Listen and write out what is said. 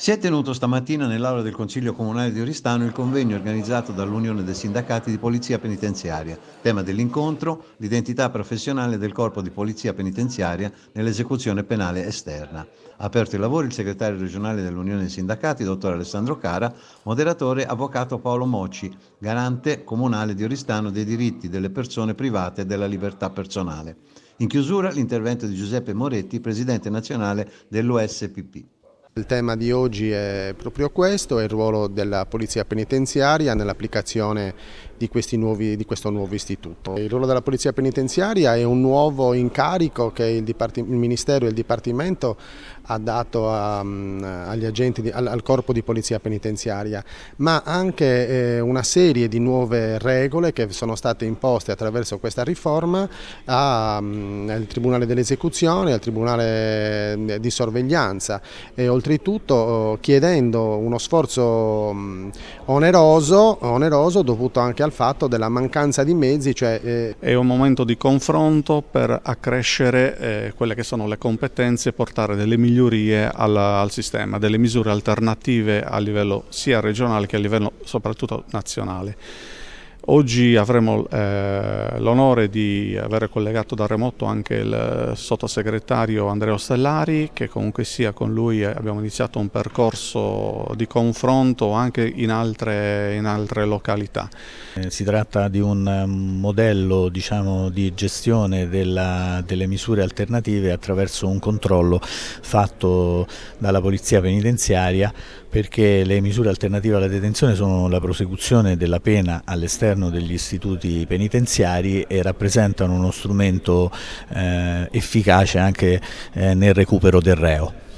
Si è tenuto stamattina nell'aula del Consiglio Comunale di Oristano il convegno organizzato dall'Unione dei Sindacati di Polizia Penitenziaria, tema dell'incontro l'identità professionale del Corpo di Polizia Penitenziaria nell'esecuzione penale esterna. Ha aperto i lavori il segretario regionale dell'Unione dei Sindacati, dottor Alessandro Cara, moderatore avvocato Paolo Mocci, garante comunale di Oristano dei diritti delle persone private e della libertà personale. In chiusura l'intervento di Giuseppe Moretti, presidente nazionale dell'USPP. Il tema di oggi è proprio questo, è il ruolo della Polizia Penitenziaria nell'applicazione di, nuovi, di questo nuovo istituto. Il ruolo della Polizia Penitenziaria è un nuovo incarico che il, il Ministero e il Dipartimento ha dato a, mm, di, al, al, Corpo di Polizia Penitenziaria, ma anche eh, una serie di nuove regole che sono state imposte attraverso questa riforma a, mm, al Tribunale dell'Esecuzione, al Tribunale di Sorveglianza e oltretutto eh, chiedendo uno sforzo mm, oneroso, oneroso, dovuto anche al fatto della mancanza di mezzi. Cioè, eh... È un momento di confronto per accrescere eh, quelle che sono le competenze e portare delle migliorie alla, al sistema, delle misure alternative a livello sia regionale che a livello soprattutto nazionale. Oggi avremo eh, l'onore di avere collegato da remoto anche il eh, sottosegretario Andrea Stellari che comunque sia con lui eh, abbiamo iniziato un percorso di confronto anche in altre, in altre località. Eh, si tratta di un modello diciamo, di gestione della, delle misure alternative attraverso un controllo fatto dalla polizia penitenziaria perché le misure alternative alla detenzione sono la prosecuzione della pena all'esterno all'interno degli istituti penitenziari e rappresentano uno strumento eh, efficace anche eh, nel recupero del reo.